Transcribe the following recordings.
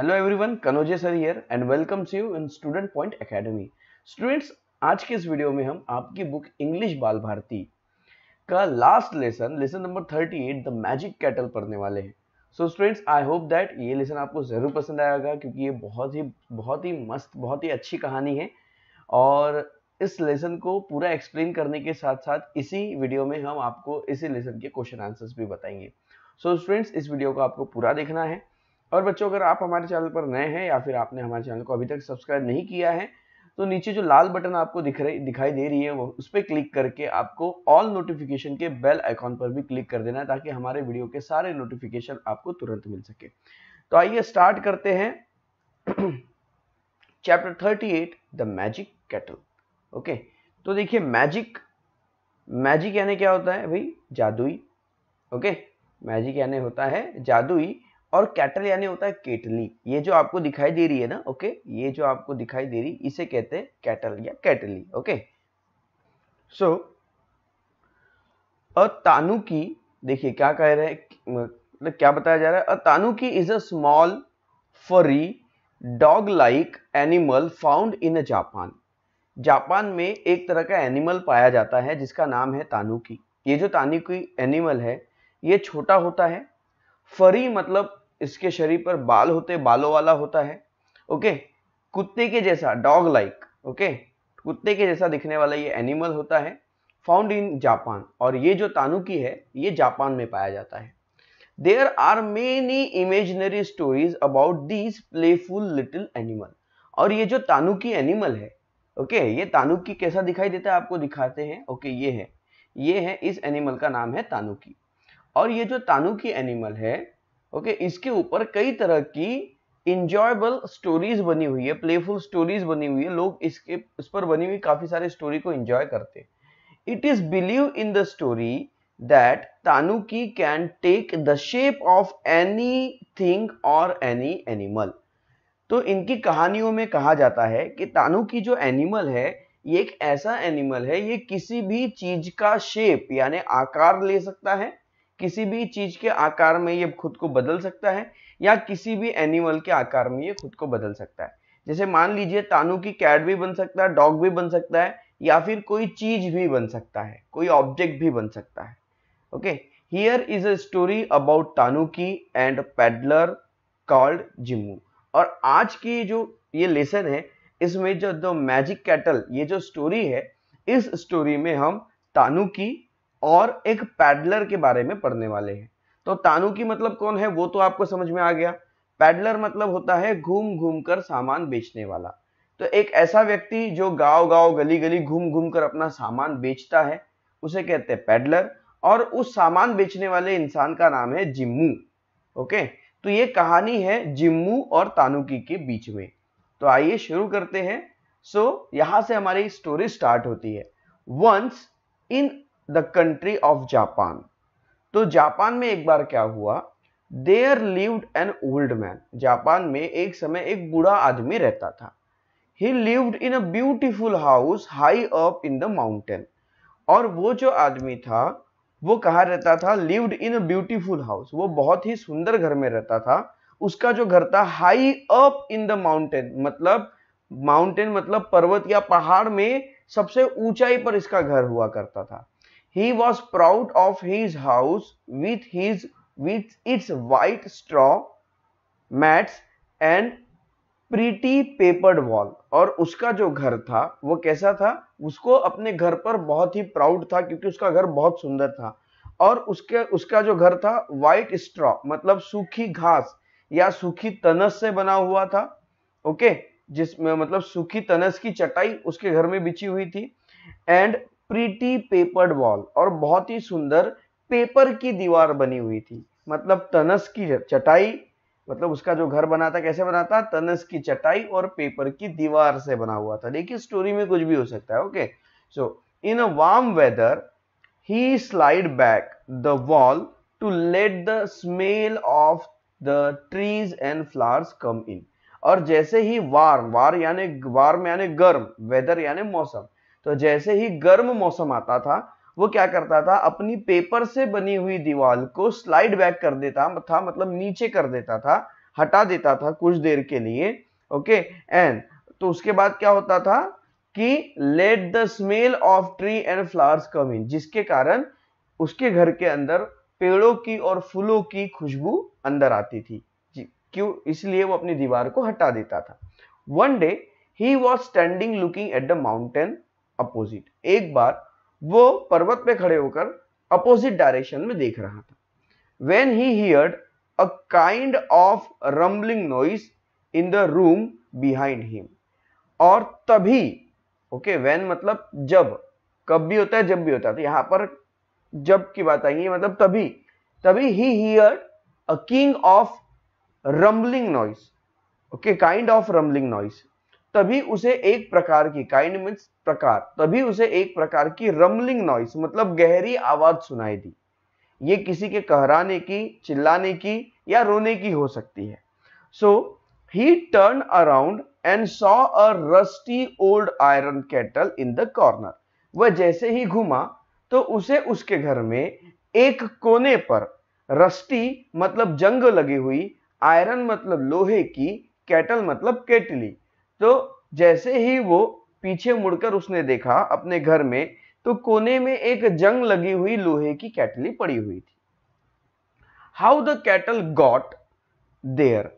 Hello everyone Kanoje sir here and to you in student point academy students आज के इस video में हम आपकी बुक इंग्लिश बाल भारती का last lesson lesson number 38 the magic kettle पढ़ने वाले हैं so students I hope that ये लेसन आपको ज़रूर पसंद आएगा क्योंकि ये बहुत ही बहुत ही मस्त बहुत ही अच्छी कहानी है और इस लेसन को पूरा एक्सप्लेन करने के साथ साथ इसी वीडियो में हम आपको इसी लेसन के क्वेश्चन आंसर्स भी बताएंगे सो so, स्टूडेंट्स इस वीडियो को आपको पूरा देखना है और बच्चों अगर आप हमारे चैनल पर नए हैं या फिर आपने हमारे चैनल को अभी तक सब्सक्राइब नहीं किया है तो नीचे जो लाल बटन आपको दिख रही दिखाई दे रही है वो उस पर क्लिक करके आपको ऑल नोटिफिकेशन के बेल आइकॉन पर भी क्लिक कर देना है ताकि हमारे वीडियो के सारे नोटिफिकेशन आपको तुरंत मिल सके तो आइए स्टार्ट करते हैं chapter thirty eight the magic kettle okay तो देखिए मैजिक मैजिक यानी क्या होता है भाई जादुई ओके मैजिक यानी होता है जादुई और कैटल यानी होता है केटली ये जो आपको दिखाई दे रही है ना ओके ये जो आपको दिखाई दे रही इसे कहते हैं कैटल या कैटली ओके सो अ की देखिए क्या कह रहे हैं क्या बताया जा रहा है uh key is a small furry dog like animal found in Japan Japan में एक तरह का एनिमल पाया जाता है जिसका नाम है तानुकी ये जो तानुकी एनिमल है ये छोटा होता है फरी मतलब इसके शरीर पर बाल होते बालों वाला होता है ओके कुत्ते के जैसा डॉग लाइक ओके कुत्ते के जैसा दिखने वाला ये एनिमल होता है फाउंड इन जापान और ये जो तानुकी है ये जापान में पाया जाता है there are many imaginary stories about these playful little animal और ये जो तानुकी एनिमल है ओके okay, ये तानुकी कैसा दिखाई देता है आपको दिखाते हैं ओके okay, ये है ये है इस एनिमल का नाम है तानुकी और ये जो तानुकी एनिमल है ओके इसके ऊपर कई तरह की इंजॉयबल स्टोरीज बनी हुई है प्लेफुल स्टोरीज बनी हुई है लोग इसके इस पर बनी हुई काफी सारे स्टोरी को इंजॉय करते हैं it is believe in the story that key can take the shape of anything और एनी एनिमल तो इनकी कहानियों में कहा जाता है कि तानुकी जो एनिमल है ये एक ऐसा एनिमल है ये किसी भी चीज का शेप यानी आकार ले सकता है किसी भी चीज के आकार में ये खुद को बदल सकता है या किसी भी एनिमल के आकार में ये खुद को बदल सकता है जैसे मान लीजिए तानू की कैट भी बन सकता है डॉग भी बन सकता है या फिर कोई चीज भी बन सकता है कोई ऑब्जेक्ट भी बन सकता है okay here is a story about tanuki and peddler called Jimmu और आज की जो ये लेसन है इसमें जो द मैजिक कैटल ये जो स्टोरी है इस स्टोरी में हम तानुकी और एक पैडलर के बारे में पढ़ने वाले हैं तो तानुकी मतलब कौन है वो तो आपको समझ में आ गया पैडलर मतलब होता है घूम घूम कर सामान बेचने वाला तो एक ऐसा व्यक्ति जो गांव गांव गली गली घूम घूम कर अपना सामान बेचता है उसे कहते हैं पैडलर और उस सामान बेचने वाले इंसान का नाम है जिम्मू ओके तो ये कहानी है जिम्मू और तानुकी के बीच में तो आइए शुरू करते हैं सो so, यहां से हमारी स्टोरी स्टार्ट होती है once in the country of Japan तो जापान में एक बार क्या हुआ there lived an old man Japan में एक समय एक बूढ़ा आदमी रहता था he lived in a beautiful house high up in the mountain और वो जो आदमी था वो कहाँ रहता था lived in a beautiful house वो बहुत ही सुंदर घर में रहता था उसका जो घर था high up in the mountain मतलब माउंटेन मतलब पर्वत या पहाड़ में सबसे ऊंचाई पर इसका घर हुआ करता था He was proud of his house with his with its white straw mats and pretty papered wall और उसका जो घर था वो कैसा था उसको अपने घर पर बहुत ही प्राउड था क्योंकि उसका घर बहुत सुंदर था और उसके उसका जो घर था वाइट स्ट्रॉ मतलब सूखी घास या सूखी तनस से बना हुआ था ओके जिसमें मतलब सूखी तनस की चटाई उसके घर में बिछी हुई थी एंड प्रीटी पेपर्ड वॉल और बहुत ही सुंदर पेपर की दीवार बनी हुई थी मतलब तनस की चटाई मतलब उसका जो घर बना था कैसे बना था तनस की चटाई और पेपर की दीवार से बना हुआ था देखिए स्टोरी में कुछ भी हो सकता है okay so in a warm weather he slide back the wall to let the smell of the trees and flowers come in और जैसे ही वार वार यानी वार में यानी गर्म वेदर यानी मौसम तो जैसे ही गर्म मौसम आता था वो क्या करता था अपनी पेपर से बनी हुई दीवार को स्लाइड बैक कर देता था मतलब नीचे कर देता था हटा देता था कुछ देर के लिए ओके एंड तो उसके बाद क्या होता था कि let the smell of tree and flowers come in जिसके कारण उसके घर के अंदर पेड़ों की और फूलों की खुशबू अंदर आती थी क्यों इसलिए वो अपनी दीवार को हटा देता था one day he was standing looking at the mountain opposite एक बार वो पर्वत पे खड़े होकर अपोजिट डायरेक्शन में देख रहा था when he heard a kind of rumbling noise in the room behind him और तभी ओके okay, वेन मतलब जब कब भी होता है जब भी होता है तो यहां पर जब की बात आई है मतलब तभी तभी he hear a kind of rumbling noise okay kind of rumbling noise तभी उसे एक प्रकार की काइंड मीन्स प्रकार तभी उसे एक प्रकार की रमलिंग नॉइस मतलब गहरी आवाज सुनाई दी ये किसी के कहराने की चिल्लाने की या रोने की हो सकती है so he turn around and saw a rusty old iron kettle in the corner वह जैसे ही घुमा तो उसे उसके घर में एक कोने पर रस्टी मतलब जंग लगी हुई आयरन मतलब लोहे की कैटल मतलब केटली तो जैसे ही वो पीछे मुड़कर उसने देखा अपने घर में तो कोने में एक जंग लगी हुई लोहे की कैटली पड़ी हुई थी how the kettle got there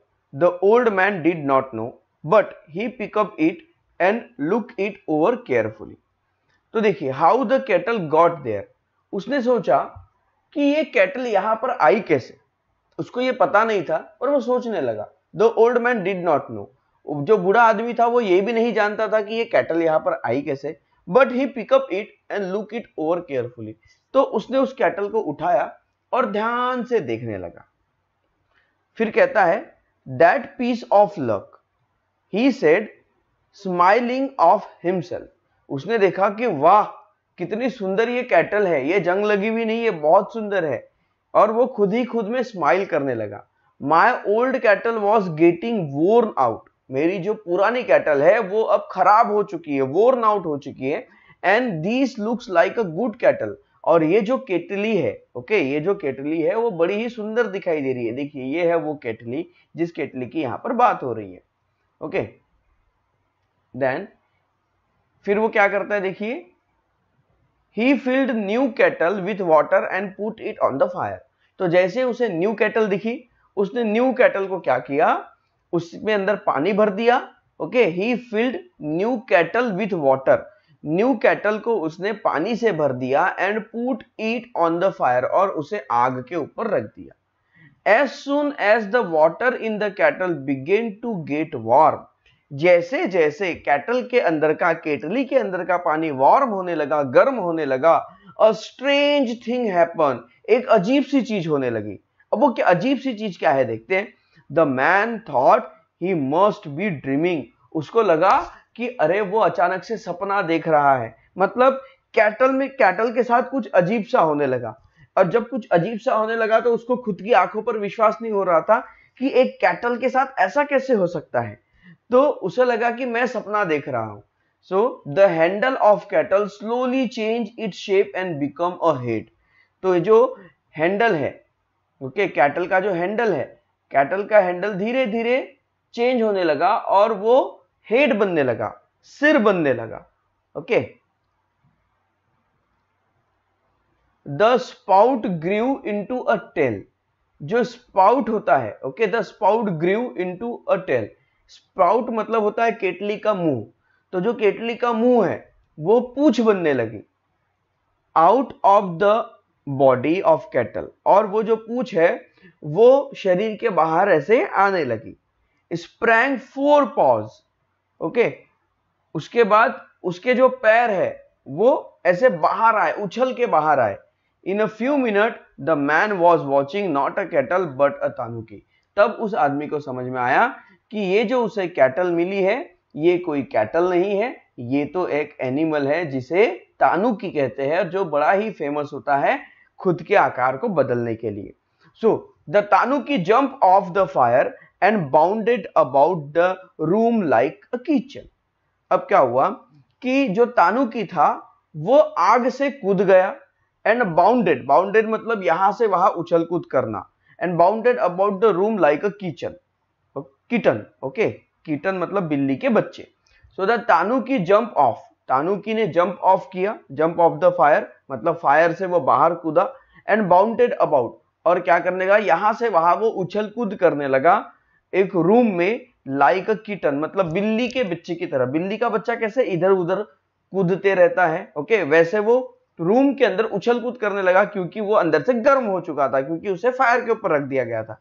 the old man did not know but he pick up it and look it over carefully तो देखिए how the kettle got there उसने सोचा कि ये कैटल यहां पर आई कैसे उसको ये पता नहीं था पर वो सोचने लगा the old man did not know जो बुरा आदमी था वो ये भी नहीं जानता था कि ये कैटल यहाँ पर आई कैसे but he pick up it and look it over carefully तो उसने उस कैटल को उठाया और ध्यान से देखने लगा फिर कहता है that piece of luck he said smiling of himself उसने देखा कि वाह कितनी सुंदर ये कैटल है ये जंग लगी हुई नहीं है बहुत सुंदर है और वो खुद ही खुद में स्माइल करने लगा my old kettle was getting worn out मेरी जो पुरानी कैटल है वो अब खराब हो चुकी है वोर्न आउट हो चुकी है and this looks like a good kettle और ये जो केटली है ओके ये जो केटली है वो बड़ी ही सुंदर दिखाई दे रही है देखिए ये है वो केटली जिस केटली की यहां पर बात हो रही है ओके देन फिर वो क्या करता है देखिए he filled new kettle with water and put it on the fire तो जैसे उसे न्यू कैटल दिखी उसने न्यू कैटल को क्या किया उसमें अंदर पानी भर दिया okay he filled new kettle with water new kettle को उसने पानी से भर दिया and put it on the fire और उसे आग के ऊपर रख दिया as soon as the water in the kettle began to get warm जैसे जैसे कैटल के अंदर का केटली के अंदर का पानी वार्म होने लगा गर्म होने लगा अ स्ट्रेंज थिंग हैपन एक अजीब सी चीज होने लगी अब वो क्या अजीब सी चीज क्या है देखते हैं the man thought he must be dreaming उसको लगा कि अरे वो अचानक से सपना देख रहा है मतलब कैटल में कैटल के साथ कुछ अजीब सा होने लगा और जब कुछ अजीब सा होने लगा तो उसको खुद की आंखों पर विश्वास नहीं हो रहा था कि एक कैटल के साथ ऐसा कैसे हो सकता है तो उसे लगा कि मैं सपना देख रहा हूं so the handle of kettle slowly change its shape and become a head तो जो हैंडल है ओके okay, कैटल का जो हैंडल है कैटल का हैंडल धीरे धीरे चेंज होने लगा और वो हेड बनने लगा सिर बनने लगा okay the spout grew into a tail जो स्पाउट होता है okay the spout grew into a tail spout मतलब होता है केटली का मुंह तो जो केटली का मुंह है वो पूछ बनने लगी out of the body of kettle और वो जो पूछ है वो शरीर के बाहर ऐसे आने लगी स्प्रैंग फोर पॉज ओके उसके बाद उसके जो पैर है वो ऐसे बाहर आए उछल के बाहर आए in a few minute the man was watching not a kettle but a tanuki तब उस आदमी को समझ में आया कि ये जो उसे कैटल मिली है ये कोई कैटल नहीं है ये तो एक एनिमल है जिसे तानुकी कहते हैं जो बड़ा ही फेमस होता है खुद के आकार को बदलने के लिए so so, The key jump off the fire and bounded about the room like a kitchen अब क्या हुआ कि जो तानुकी था वो आग से कूद गया एंड बाउंडेड बाउंडेड मतलब यहां से वहां उछल कूद करना and bounded about the room like a kitchen kitten okay kitten मतलब बिल्ली के बच्चे so the tanuki jump off tanuki ने जंप ऑफ किया जंप ऑफ द फायर मतलब फायर से वो बाहर कूदा एंड बाउंडेड अबाउट और क्या करने लगा यहां से वहां वो उछल कूद करने लगा एक रूम में लाइक अ कीटन मतलब बिल्ली के बच्चे की तरह बिल्ली का बच्चा कैसे इधर उधर कूदते रहता है ओके वैसे वो रूम के अंदर उछल कूद करने लगा क्योंकि वो अंदर से गर्म हो चुका था क्योंकि उसे फायर के ऊपर रख दिया गया था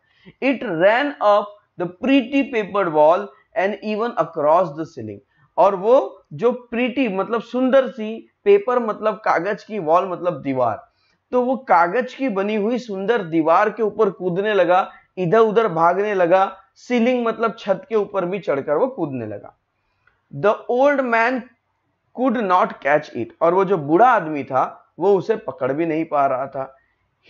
it ran up the pretty paper wall and even across the ceiling और वो जो प्रीटी मतलब सुंदर सी पेपर मतलब कागज की वॉल मतलब दीवार तो वो कागज की बनी हुई सुंदर दीवार के ऊपर कूदने लगा इधर उधर भागने लगा सीलिंग मतलब छत के ऊपर भी चढ़कर वो कूदने लगा the old man could not catch it और वो जो बुरा आदमी था वो उसे पकड़ भी नहीं पा रहा था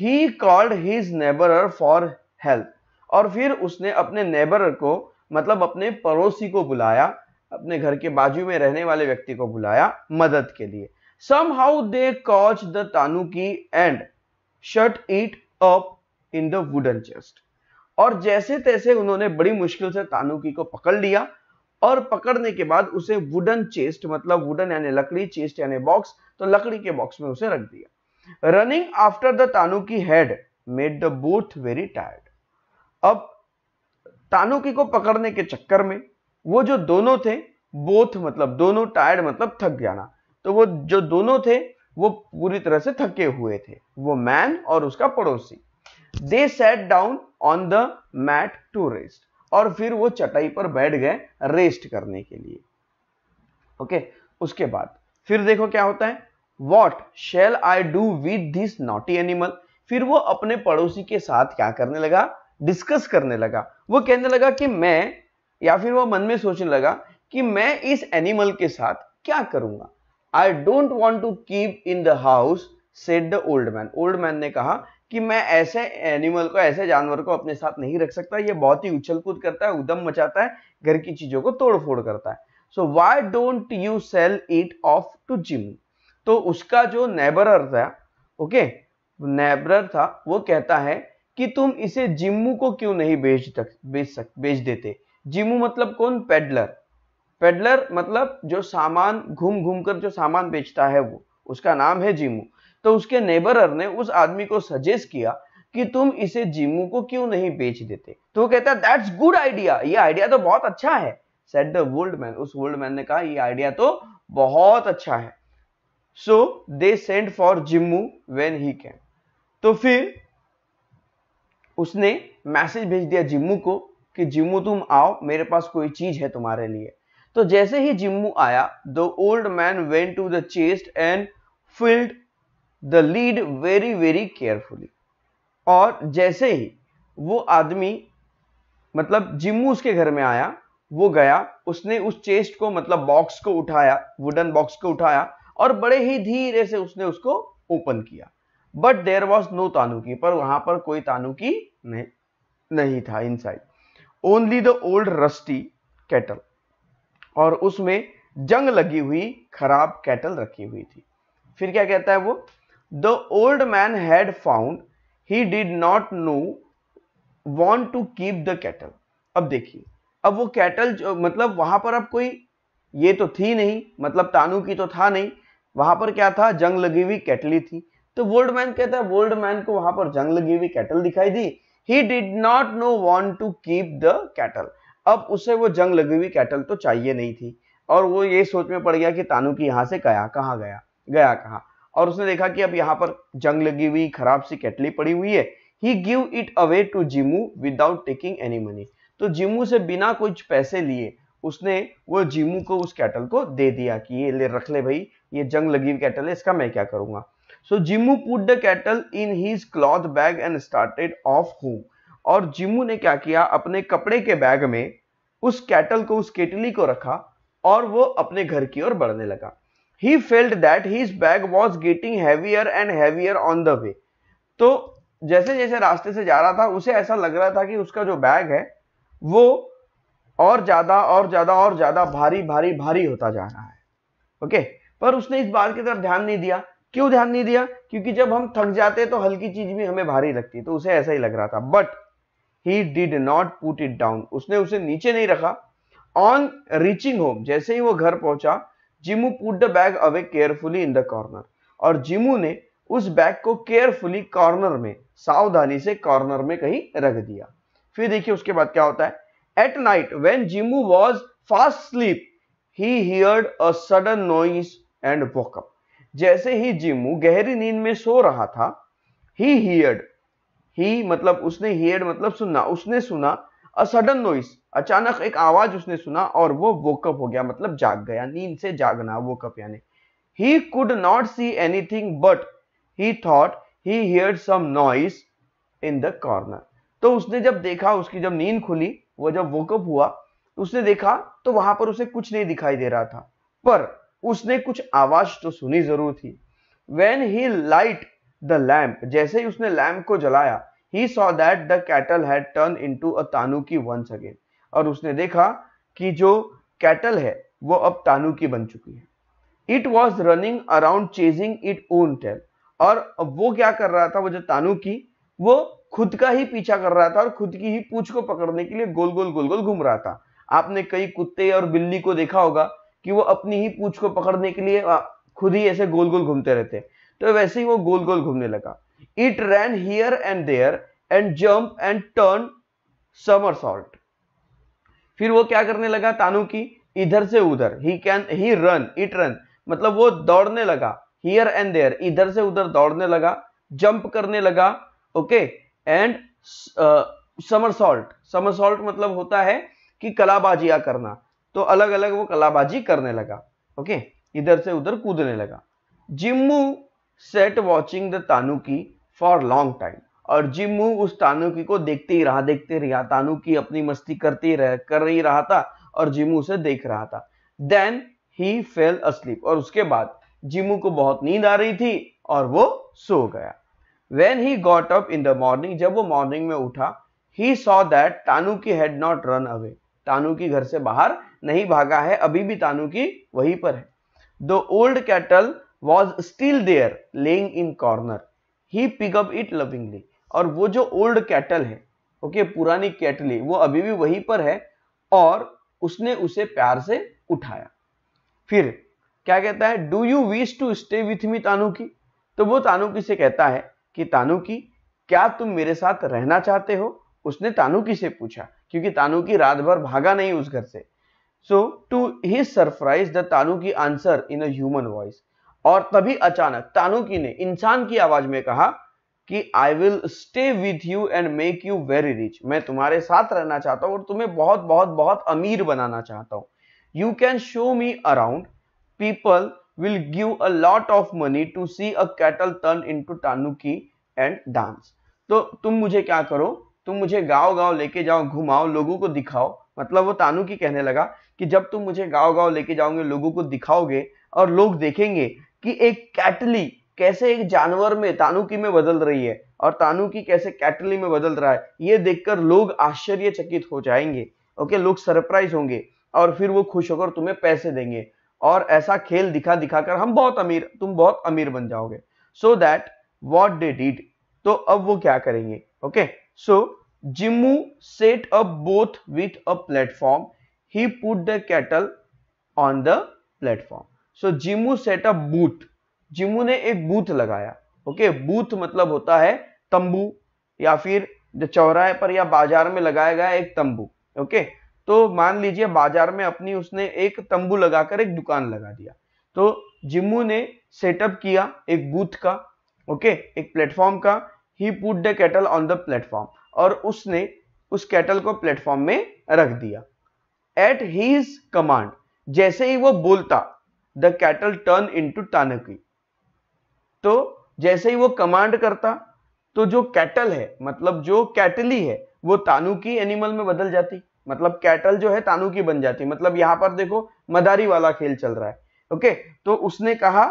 he called his neighbour for help और फिर उसने अपने नेबर को मतलब अपने पड़ोसी को बुलाया अपने घर के बाजू में रहने वाले व्यक्ति को बुलाया मदद के लिए Somehow they caught the tanuki and shut it up in the wooden chest. और जैसे तैसे उन्होंने बड़ी मुश्किल से तानुकी को पकड़ लिया और पकड़ने के बाद उसे वुडन चेस्ट मतलब वुडन यानी लकड़ी चेस्ट यानी बॉक्स तो लकड़ी के बॉक्स में उसे रख दिया running after the tanuki had made the both very tired अब तानुकी को पकड़ने के चक्कर में वो जो दोनों थे बोथ मतलब दोनों टायर्ड मतलब थक जाना तो वो जो दोनों थे वो पूरी तरह से थके हुए थे वो मैन और उसका पड़ोसी they sat down on the mat to rest और फिर वो चटाई पर बैठ गए रेस्ट करने के लिए ओके okay, उसके बाद फिर देखो क्या होता है what shall I do with this naughty animal फिर वो अपने पड़ोसी के साथ क्या करने लगा डिस्कस करने लगा वो कहने लगा कि मैं या फिर वो मन में सोचने लगा कि मैं इस एनिमल के साथ क्या करूंगा I don't want to keep in the house said the old man old man ने कहा कि मैं ऐसे एनिमल को ऐसे जानवर को अपने साथ नहीं रख सकता ये बहुत ही उछल कूद करता है उदम मचाता है घर की चीजों को तोड़ फोड़ करता है so why don't you sell it off to Jim तो उसका जो नेबरर था ओके नेबर नेबरर था वो कहता है कि तुम इसे जिम्मू को क्यों नहीं बेच तक बेच सक बेच देते जिम्मू मतलब कौन पेडलर पेडलर मतलब जो सामान घूम घूम कर जो सामान बेचता है वो उसका नाम है जीमू तो उसके नेबरर ने उस आदमी को सजेस्ट किया कि तुम इसे जीमू को क्यों नहीं बेच देते तो वो कहता है दैट्स गुड आइडिया ये आइडिया तो बहुत अच्छा है सेट द वर्ल्ड मैन उस वर्ल्ड मैन ने कहा ये आइडिया तो बहुत अच्छा है so they send for Jimmu when he came तो फिर उसने मैसेज भेज दिया जिम्मू को कि जिम्मू तुम आओ मेरे पास कोई चीज है तुम्हारे लिए तो जैसे ही जिम्मू आया the old man went to the chest and फिल्ड the lid very very carefully और जैसे ही वो आदमी मतलब जिम्मू उसके घर में आया वो गया उसने उस चेस्ट को मतलब बॉक्स को उठाया वुडन बॉक्स को उठाया और बड़े ही धीरे से उसने उसको ओपन किया but there was no tanuki पर वहां पर कोई तानुकी नहीं नहीं था inside only the old rusty kettle और उसमें जंग लगी हुई खराब कैटल रखी हुई थी फिर क्या कहता है वो the old man had found he did not know want to keep the kettle अब देखिए अब वो कैटल मतलब वहां पर अब कोई ये तो थी नहीं मतलब तानू की तो था नहीं वहां पर क्या था जंग लगी हुई कैटली थी तो वोल्ड मैन कहता है वोल्ड मैन को वहां पर जंग लगी हुई कैटल दिखाई दी he did not know want to keep the kettle अब उसे वो जंग लगी हुई कैटल तो चाहिए नहीं थी और वो ये सोच में पड़ गया कि तानू की यहाँ से गया कहाँ गया गया कहाँ और उसने देखा कि अब यहाँ पर जंग लगी हुई खराब सी कैटली पड़ी हुई है he give it away to Jimmu without taking any money तो जिमू से बिना कुछ पैसे लिए उसने वो जिमू को उस कैटल को दे दिया कि ये ले रख ले भाई ये जंग लगी हुई कैटल है इसका मैं क्या करूंगा so Jimmu put the kettle in his cloth bag and started off home और जिम्मू ने क्या किया अपने कपड़े के बैग में उस कैटल को उस केटली को रखा और वो अपने घर की ओर बढ़ने लगा he felt that his bag was getting heavier and heavier on the way तो जैसे जैसे रास्ते से जा रहा था उसे ऐसा लग रहा था कि उसका जो बैग है वो और ज्यादा और ज्यादा और ज्यादा भारी भारी भारी होता जा रहा है ओके पर उसने इस बात की तरफ ध्यान नहीं दिया क्यों ध्यान नहीं दिया क्योंकि जब हम थक जाते तो हल्की चीज भी हमें भारी लगती तो उसे ऐसा ही लग रहा था but he did not put it down उसने उसे नीचे नहीं रखा ऑन रीचिंग होम जैसे ही वो घर पहुंचा Jimmu put the bag away carefully in the corner और जिमू ने उस बैग को केयरफुली कॉर्नर में सावधानी से कॉर्नर में कहीं रख दिया फिर देखिए उसके बाद क्या होता है at night when Jimmu was fast asleep he heard a sudden noise and woke up जैसे ही जिमू गहरी नींद में सो रहा था ही हियर्ड ही मतलब उसने हियर मतलब सुनना उसने सुना अ सडन नॉइस अचानक एक आवाज उसने सुना और वो वोकअप हो गया मतलब जाग गया नींद से जागना वोकअप यानी he could not see anything but he thought he hear some noise in the corner तो उसने जब देखा उसकी जब नींद खुली वो जब वोकअप हुआ उसने देखा तो वहां पर उसे कुछ नहीं दिखाई दे रहा था पर उसने कुछ आवाज तो सुनी जरूर थी when he light the lamp जैसे ही उसने लैम्प को जलाया he saw that the kettle had turn into a tanuki once again और उसने देखा कि जो कैटल है वो अब तानुकी बन चुकी है it was running around chasing it own tail और अब वो क्या कर रहा था वो जो तानुकी वो खुद का ही पीछा कर रहा था और खुद की ही पूछ को पकड़ने के लिए गोल गोल गोल गोल घूम रहा था आपने कई कुत्ते और बिल्ली को देखा होगा कि वो अपनी ही पूछ को पकड़ने के लिए खुद ही ऐसे गोल गोल घूमते रहते हैं तो वैसे ही वो गोल गोल घूमने लगा it ran here and there and jump and turn somersault फिर वो क्या करने लगा तानू की इधर से उधर ही can he run it ran मतलब वो दौड़ने लगा हियर एंड देयर इधर से उधर दौड़ने लगा जंप करने लगा okay and somersault somersault मतलब होता है कि कलाबाजिया करना तो अलग अलग वो कलाबाजी करने लगा ओके okay? इधर से उधर कूदने लगा Jimmu sat watching the Tanuki for long time और जिम्मू उस तानुकी को देखते ही रहा देखते रहा तानुकी अपनी मस्ती करती रह कर ही रहा था और जिम्मू उसे देख रहा था देन ही फेल अस्लीप और उसके बाद जिम्मू को बहुत नींद आ रही थी और वो सो गया when he got up in the morning जब वो मॉर्निंग में उठा he saw that Tanuki had not run away Tanuki घर से बाहर नहीं भागा है अभी भी तानुकी वहीं पर है the old kettle was still there laying in corner he pick up it lovingly और वो जो ओल्ड कैटल है ओके okay, पुरानी कैटली वो अभी भी वहीं पर है और उसने उसे प्यार से उठाया फिर क्या कहता है do you wish to stay with me Tanuki तो वो तानुकी से कहता है कि तानुकी क्या तुम मेरे साथ रहना चाहते हो उसने तानुकी से पूछा क्योंकि तानुकी रात भर भागा नहीं उस घर से so to his surprise the Tanuki answer in a human voice और तभी अचानक तानुकी ने इंसान की आवाज में कहा कि I will stay with you and make you very rich मैं तुम्हारे साथ रहना चाहता हूँ और तुम्हें बहुत बहुत बहुत अमीर बनाना चाहता हूँ you can show me around people will give a lot of money to see a kettle turn into Tanuki and dance तो तुम मुझे क्या करो तुम मुझे गांव गांव लेके जाओ घुमाओ लोगों को दिखाओ मतलब वो तानुकी कहने लगा कि जब तुम मुझे गांव गांव लेके जाओगे लोगों को दिखाओगे और लोग देखेंगे कि एक कैटली कैसे एक जानवर में तानुकी में बदल रही है और तानुकी कैसे कैटली में बदल रहा है ये देखकर लोग आश्चर्यचकित हो जाएंगे ओके लोग सरप्राइज होंगे और फिर वो खुश होकर तुम्हें पैसे देंगे और ऐसा खेल दिखा दिखा कर हम बहुत अमीर तुम बहुत अमीर बन जाओगे so that what they did तो अब वो क्या करेंगे okay so Jimmu set up booth with a platform he put the kettle on the platform so Jimmu set up booth Jimmu ने एक बूथ लगाया ओके okay? बूथ मतलब होता है तंबू या फिर जो चौराहे पर या बाजार में लगाया गया एक तंबू ओके okay? तो मान लीजिए बाजार में अपनी उसने एक तंबू लगाकर एक दुकान लगा दिया तो जिमू ने सेटअप किया एक बूथ का ओके एक प्लेटफॉर्म का he put the kettle on the platform और उसने उस कैटल को प्लेटफॉर्म में रख दिया एट हीज कमांड जैसे ही वो बोलता the kettle turn into Tanuki तो जैसे ही वो कमांड करता तो जो कैटल है मतलब जो कैटली है वो तानुकी एनिमल में बदल जाती मतलब कैटल जो है तानुकी बन जाती मतलब यहां पर देखो मदारी वाला खेल चल रहा है ओके तो उसने कहा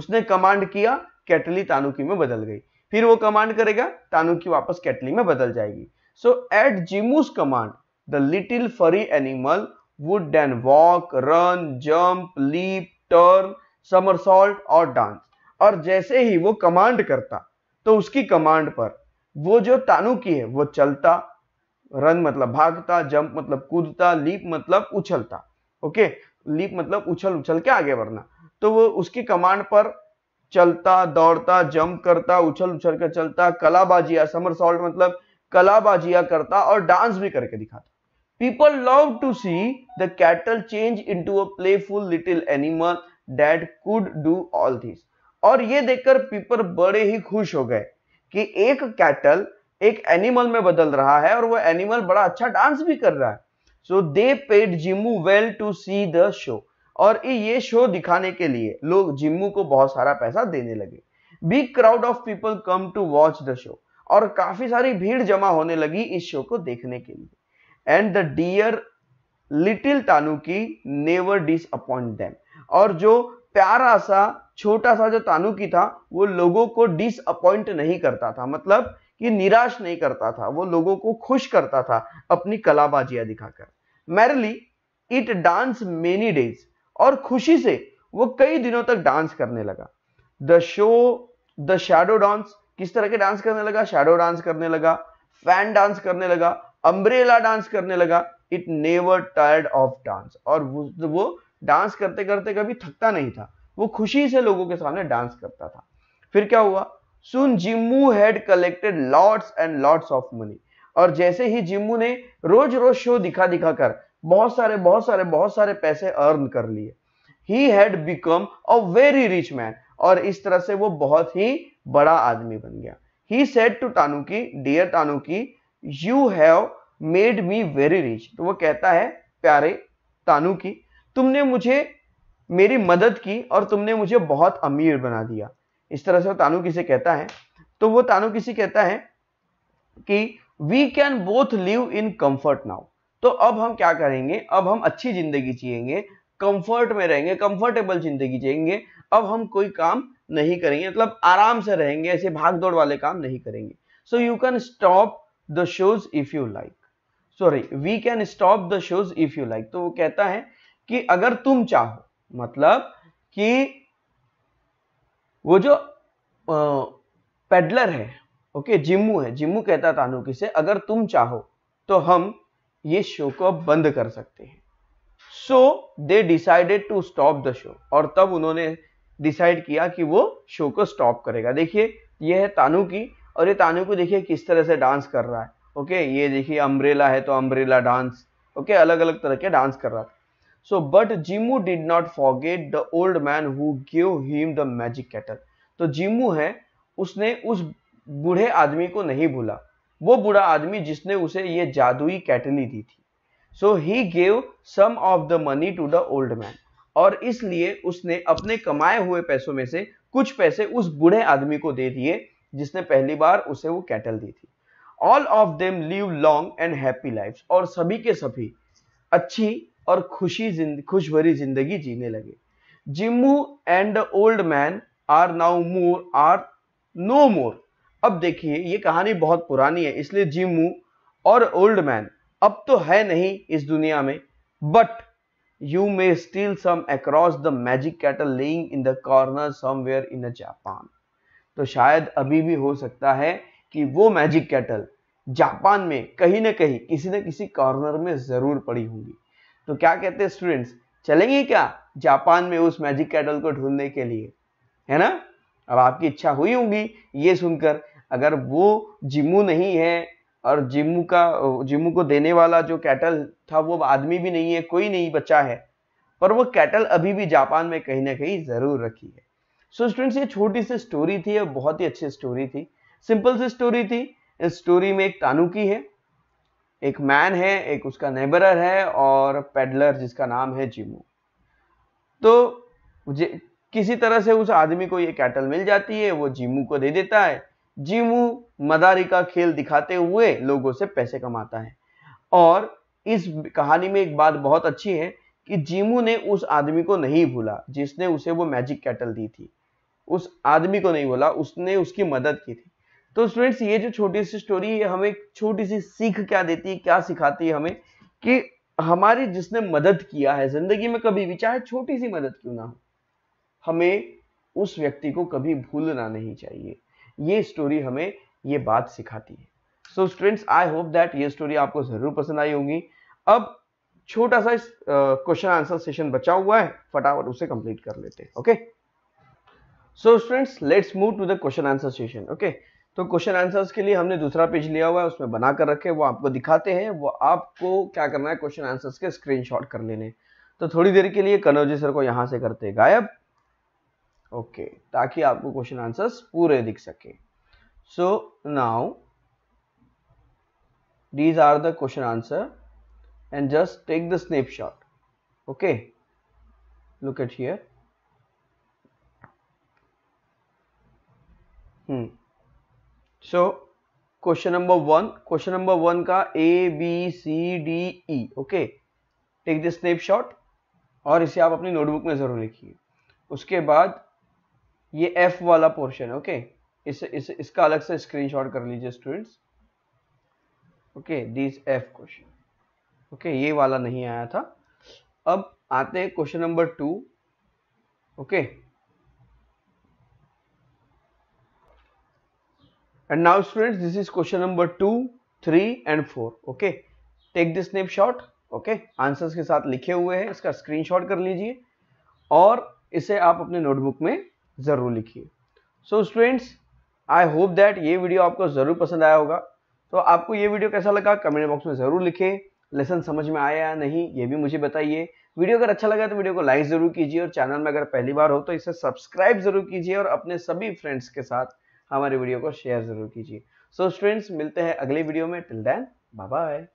उसने कमांड किया कैटली तानुकी में बदल गई फिर वो कमांड करेगा तानुकी वापस कैटली में बदल जाएगी so at Jimmu's command the little furry animal would then walk run jump leap turn somersault और डांस और जैसे ही वो कमांड करता तो उसकी कमांड पर वो जो तानुकी है वो चलता रन मतलब भागता जंप मतलब कूदता लीप मतलब उछलता ओके लीप मतलब उछल उछल के आगे बढ़ना तो वो उसकी कमांड पर चलता दौड़ता जंप करता उछल उछल कर चलता कलाबाजिया सॉल्ट मतलब कलाबाजिया करता और डांस भी करके दिखाता People love to see the cattle change into a playful little animal that could do all this. और ये देखकर पीपल बड़े ही खुश हो गए कि एक कैटल एक एनिमल में बदल रहा है और वो एनिमल बड़ा अच्छा डांस भी कर रहा है so they paid Jimmu well to see the show और ये शो दिखाने के लिए लोग जिम्मू को बहुत सारा पैसा देने लगे big crowd of people come to watch the show और काफी सारी भीड़ जमा होने लगी इस शो को देखने के लिए and the dear little Tanuki never disappoint them और जो प्यारा सा छोटा सा जो तानुकी था वो लोगों को डिस अपॉइंट नहीं करता था मतलब कि निराश नहीं करता था वो लोगों को खुश करता था अपनी कलाबाजियां दिखाकर merrily it dance many days और खुशी से वो कई दिनों तक डांस करने लगा the show the shadow dance किस तरह के डांस करने लगा शैडो डांस करने लगा फैन डांस करने लगा अम्ब्रेला डांस करने लगा it never tired of dance और वो डांस करते करते कभी थकता नहीं था वो खुशी से लोगों के सामने डांस करता था फिर क्या हुआ soon Jimmu had collected lots and lots of money और जैसे ही जिम्मू ने रोज रोज शो दिखा दिखा कर बहुत सारे बहुत सारे बहुत सारे पैसे अर्न कर लिए he had become a very rich man और इस तरह से वो बहुत ही बड़ा आदमी बन गया he said to Tanuki dear Tanuki you have made me very rich तो वो कहता है प्यारे तानू की तुमने मुझे मेरी मदद की और तुमने मुझे बहुत अमीर बना दिया इस तरह से वो तानू किसे कहता है तो वो तानू किसी कहता है कि we can both live in comfort now तो अब हम क्या करेंगे अब हम अच्छी जिंदगी जिएंगे कंफर्ट में रहेंगे कंफर्टेबल जिंदगी जिएंगे अब हम कोई काम नहीं करेंगे मतलब आराम से रहेंगे ऐसे भाग दौड़ वाले काम नहीं करेंगे so you can stop the shows if you like sorry we can stop the shows if you like तो वो कहता है कि अगर तुम चाहो मतलब कि वो जो पेडलर है ओके जिम्मू है जिम्मू कहता था अनुकी से अगर तुम चाहो तो हम ये शो को बंद कर सकते हैं so they decided to stop the show और तब उन्होंने डिसाइड किया कि वो शो को स्टॉप करेगा देखिए यह है तानू की और ये तानू को देखिए किस तरह से डांस कर रहा है ओके ये देखिए अम्ब्रेला है तो अम्ब्रेला डांस ओके अलग अलग तरह के डांस कर रहा था so but Jimmu did not forget the old man who give him the magic kettle तो जिमू है उसने उस बूढ़े आदमी को नहीं भूला वो बूढ़ा आदमी जिसने उसे ये जादुई कैटली दी थी so he gave some of the money to the old man और इसलिए उसने अपने कमाए हुए पैसों में से कुछ पैसे उस बूढ़े आदमी को दे दिए जिसने पहली बार उसे वो कैटल दी थी all of them live long and happy life और सभी के सभी अच्छी और खुशी खुश भरी जिंदगी जीने लगे Jimmu and old man are now more are no more अब देखिए ये कहानी बहुत पुरानी है इसलिए जिम्मू और ओल्ड मैन अब तो है नहीं इस दुनिया में but you may still come across the magic kettle laying in the corner somewhere in a Japan तो शायद अभी भी हो सकता है कि वो मैजिक कैटल जापान में कहीं ना कहीं किसी न किसी कॉर्नर में जरूर पड़ी होंगी तो क्या कहते हैं स्टूडेंट्स चलेंगे क्या जापान में उस मैजिक कैटल को ढूंढने के लिए है ना अब आपकी इच्छा हुई होगी ये सुनकर अगर वो जिम्मू नहीं है और जिम्मू का जिम्मू को देने वाला जो कैटल था वो आदमी भी नहीं है कोई नहीं बचा है पर वो कैटल अभी भी जापान में कहीं ना कहीं जरूर रखी है सो so, स्टूडेंट्स ये छोटी सी स्टोरी थी और बहुत ही अच्छी स्टोरी थी सिंपल सी स्टोरी थी इस स्टोरी में एक तानुकी है एक मैन है एक उसका नेबरर है और पेडलर जिसका नाम है जिमू तो किसी तरह से उस आदमी को ये कैटल मिल जाती है वो जीमू को दे देता है जीमू मदारी का खेल दिखाते हुए लोगों से पैसे कमाता है और इस कहानी में एक बात बहुत अच्छी है कि जीमू ने उस आदमी को नहीं भूला जिसने उसे वो मैजिक कैटल दी थी उस आदमी को नहीं बोला उसने उसकी मदद की थी तो स्टूडेंट्स ये जो छोटी सी स्टोरी है हमें छोटी सी सीख क्या देती है क्या सिखाती है हमें कि हमारी जिसने मदद किया है जिंदगी में कभी भी चाहे छोटी सी मदद क्यों ना हो हमें उस व्यक्ति को कभी भूलना नहीं चाहिए ये स्टोरी हमें ये बात सिखाती है so students I hope that ये स्टोरी आपको जरूर पसंद आई होगी अब छोटा सा क्वेश्चन आंसर सेशन बचा हुआ है फटाफट उसे कंप्लीट कर लेते हैं okay okay? So students let's move to the question answer session okay तो क्वेश्चन आंसर्स के लिए हमने दूसरा पेज लिया हुआ है उसमें बना कर रखे वो आपको दिखाते हैं वो आपको क्या करना है क्वेश्चन आंसर्स के स्क्रीनशॉट कर लेने तो थोड़ी देर के लिए कनौजी सर को यहां से करते गायब ओके okay, ताकि आपको क्वेश्चन आंसर्स पूरे दिख सके so now these are the question answer and just take the snapshot okay look at here so question number one question number one का A B C D E okay take the snapshot और इसे आप अपनी notebook में ज़रूर लिखिए उसके बाद ये एफ वाला पोर्शन है ओके इस, इस, इसका अलग से स्क्रीनशॉट कर लीजिए students okay this F question okay ये वाला नहीं आया था अब आते हैं question number two okay okay. Now now this is question number two three and four okay take this this shot okay answers के साथ लिखे हुए हैं इसका स्क्रीनशॉट कर लीजिए और इसे आप अपने नोटबुक में ज़रूर लिखिए so students I hope that ये वीडियो आपको ज़रूर पसंद आया होगा तो आपको ये वीडियो कैसा लगा कमेंट बॉक्स में ज़रूर लिखें लेसन समझ में आया या नहीं ये भी मुझे बताइए वीडियो अगर अच्छा लगा तो वीडियो को लाइक ज़रूर कीजिए और चैनल में अगर पहली बार हो तो इसे सब्सक्राइब ज़रूर कीजिए और अपने सभी फ्रेंड्स के साथ हमारे वीडियो को शेयर ज़रूर कीजिए सो स्टूडेंट्स मिलते हैं अगले वीडियो में टिल देन बाय बाय